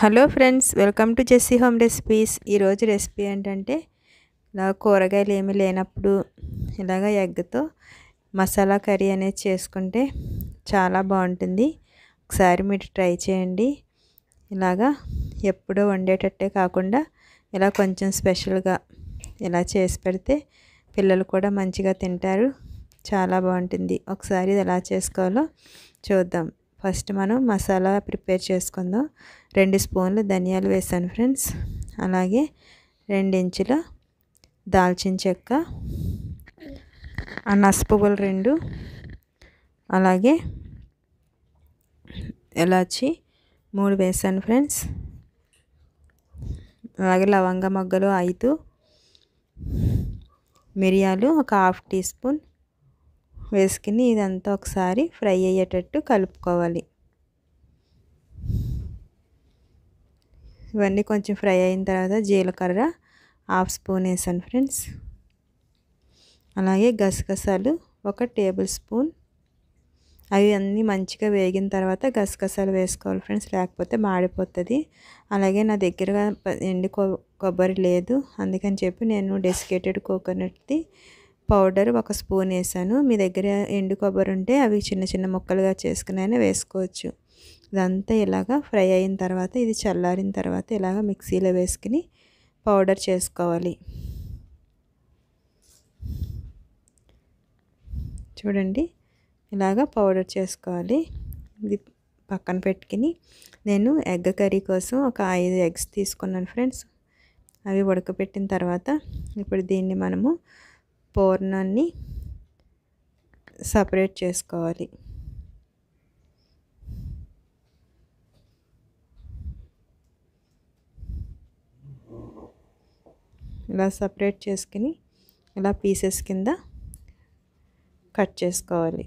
hello friends welcome to Jessie home recipes ఈరోజు recipe ఏంటంటే ఇలా కూరగాయలు ఏమీ లేనప్పుడు ఇలాగ ఎగ్తో మసాలా కర్రీ అనేది చేసుకుంటే చాలా బాగుంటుంది ఒకసారి మీరు ట్రై చేయండి ఇలాగా ఎప్పుడూ వండేటట్టే కాకుండా ఇలా కొంచెం స్పెషల్గా ఇలా చేసి పెడితే పిల్లలు కూడా మంచిగా తింటారు చాలా బాగుంటుంది ఒకసారి ఇది ఎలా చేసుకోవాలో చూద్దాం ఫస్ట్ మనం మసాలా ప్రిపేర్ చేసుకుందాం రెండు స్పూన్లు ధనియాలు వేసాను ఫ్రెండ్స్ అలాగే ఇంచుల దాల్చిన చెక్క నసు పువ్వులు రెండు అలాగే ఎలాచి మూడు వేసాను ఫ్రెండ్స్ అలాగే లవంగ మొగ్గలు ఐదు మిరియాలు ఒక హాఫ్ టీ స్పూన్ వేసుకుని ఇదంతా ఒకసారి ఫ్రై అయ్యేటట్టు కలుపుకోవాలి ఇవన్నీ కొంచెం ఫ్రై అయిన తర్వాత జీలకర్ర హాఫ్ స్పూన్ వేసాను ఫ్రెండ్స్ అలాగే గసగసాలు ఒక టేబుల్ స్పూన్ అవి అన్నీ మంచిగా వేగిన తర్వాత గసగసాలు వేసుకోవాలి ఫ్రెండ్స్ లేకపోతే మాడిపోతుంది అలాగే నా దగ్గర ఎండి కొబ్బరి లేదు అందుకని చెప్పి నేను డెసికేటెడ్ కోకోనట్ది పౌడర్ ఒక స్పూన్ వేసాను మీ దగ్గర ఎండు కొబ్బరి ఉంటే అవి చిన్న చిన్న ముక్కలుగా చేసుకునైనా వేసుకోవచ్చు ఇదంతా ఇలాగా ఫ్రై అయిన తర్వాత ఇది చల్లారిన తర్వాత ఇలాగ మిక్సీలో వేసుకుని పౌడర్ చేసుకోవాలి చూడండి ఇలాగ పౌడర్ చేసుకోవాలి ఇది పక్కన పెట్టుకుని నేను ఎగ్ కర్రీ కోసం ఒక ఐదు ఎగ్స్ తీసుకున్నాను ఫ్రెండ్స్ అవి ఉడకపెట్టిన తర్వాత ఇప్పుడు దీన్ని మనము పూర్ణాన్ని సపరేట్ చేసుకోవాలి ఇలా సపరేట్ చేసుకుని ఇలా పీసెస్ కింద కట్ చేసుకోవాలి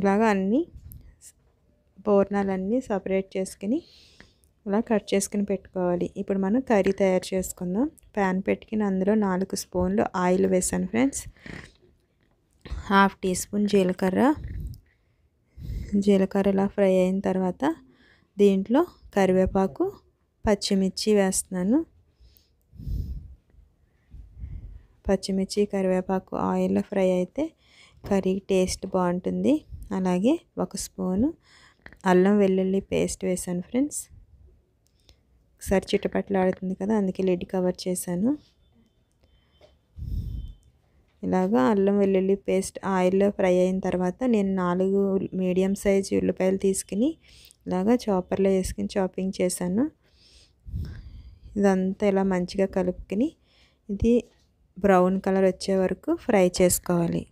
ఇలాగ అన్నీ పూర్ణాలన్నీ సపరేట్ చేసుకుని ఇలా కట్ చేసుకుని పెట్టుకోవాలి ఇప్పుడు మనం కర్రీ తయారు చేసుకుందాం ప్యాన్ పెట్టుకుని అందులో నాలుగు స్పూన్లు ఆయిల్ వేసాను ఫ్రెండ్స్ హాఫ్ టీ స్పూన్ జీలకర్ర జీలకర్ర ఇలా ఫ్రై అయిన తర్వాత దీంట్లో కరివేపాకు పచ్చిమిర్చి వేస్తున్నాను పచ్చిమిర్చి కరివేపాకు ఆయిల్లో ఫ్రై అయితే కర్రీ టేస్ట్ బాగుంటుంది అలాగే ఒక స్పూను అల్లం వెల్లుల్లి పేస్ట్ వేసాను ఫ్రెండ్స్ ఒకసారి చిట్టపట్లాడుతుంది కదా అందుకే లెడ్ కవర్ చేశాను ఇలాగా అల్లం వెల్లుల్లి పేస్ట్ ఆయిల్లో ఫ్రై అయిన తర్వాత నేను నాలుగు మీడియం సైజు ఉల్లిపాయలు తీసుకుని ఇలాగా చాపర్లో వేసుకుని చాపింగ్ చేశాను ఇదంతా ఇలా మంచిగా కలుపుకొని ఇది బ్రౌన్ కలర్ వచ్చే వరకు ఫ్రై చేసుకోవాలి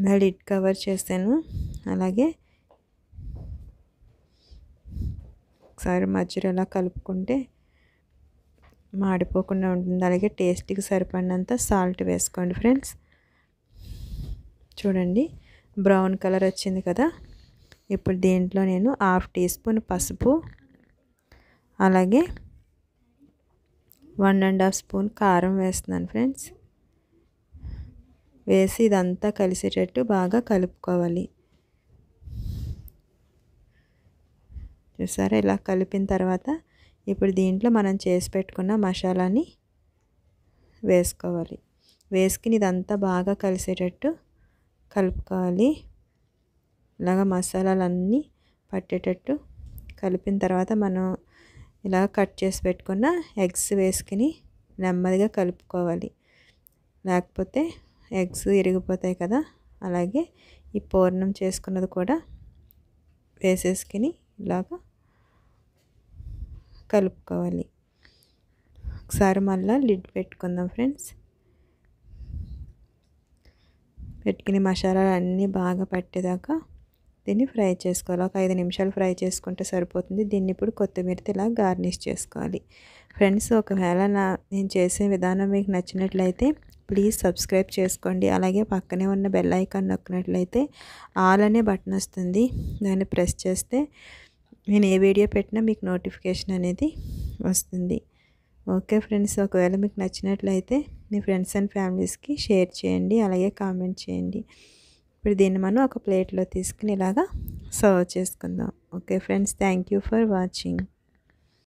ఇలా లిడ్ కవర్ చేశాను అలాగే ఒకసారి మధ్యలో ఇలా కలుపుకుంటే మాడిపోకుండా ఉంటుంది అలాగే టేస్ట్కి సరిపడినంత సాల్ట్ వేసుకోండి ఫ్రెండ్స్ చూడండి బ్రౌన్ కలర్ వచ్చింది కదా ఇప్పుడు దీంట్లో నేను హాఫ్ టీ స్పూన్ పసుపు అలాగే వన్ అండ్ హాఫ్ స్పూన్ కారం వేస్తున్నాను ఫ్రెండ్స్ వేసి ఇదంతా కలిసేటట్టు బాగా కలుపుకోవాలి చూసారా ఇలా కలిపిన తర్వాత ఇప్పుడు దీంట్లో మనం చేసి పెట్టుకున్న మసాలాని వేసుకోవాలి వేసుకుని ఇదంతా బాగా కలిసేటట్టు కలుపుకోవాలి ఇలాగ మసాలాలన్నీ పట్టేటట్టు కలిపిన తర్వాత మనం ఇలా కట్ చేసి పెట్టుకున్న ఎగ్స్ వేసుకుని నెమ్మదిగా కలుపుకోవాలి లేకపోతే ఎగ్స్ ఇరిగిపోతాయి కదా అలాగే ఈ పూర్ణం చేసుకున్నది కూడా వేసేసుకుని ఇలాగా కలుపుకోవాలి ఒకసారి మళ్ళీ లిడ్ పెట్టుకుందాం ఫ్రెండ్స్ పెట్టుకుని మసాలాలు అన్నీ బాగా పట్టేదాకా దీన్ని ఫ్రై చేసుకోవాలి ఒక ఐదు నిమిషాలు ఫ్రై చేసుకుంటే సరిపోతుంది దీన్ని ఇప్పుడు కొత్తిమీరతో ఇలా గార్నిష్ చేసుకోవాలి ఫ్రెండ్స్ ఒకవేళ నా నేను చేసే విధానం మీకు నచ్చినట్లయితే ప్లీజ్ సబ్స్క్రైబ్ చేసుకోండి అలాగే పక్కనే ఉన్న బెల్ ఐకాన్ నొక్కినట్లయితే ఆల్ అనే బటన్ వస్తుంది దాన్ని ప్రెస్ చేస్తే నేను ఏ వీడియో పెట్టినా మీకు నోటిఫికేషన్ అనేది వస్తుంది ఓకే ఫ్రెండ్స్ ఒకవేళ మీకు నచ్చినట్లయితే మీ ఫ్రెండ్స్ అండ్ ఫ్యామిలీస్కి షేర్ చేయండి అలాగే కామెంట్ చేయండి ఇప్పుడు దీన్ని మనం ఒక ప్లేట్లో తీసుకుని ఇలాగా సర్వ్ చేసుకుందాం okay friends thank you for watching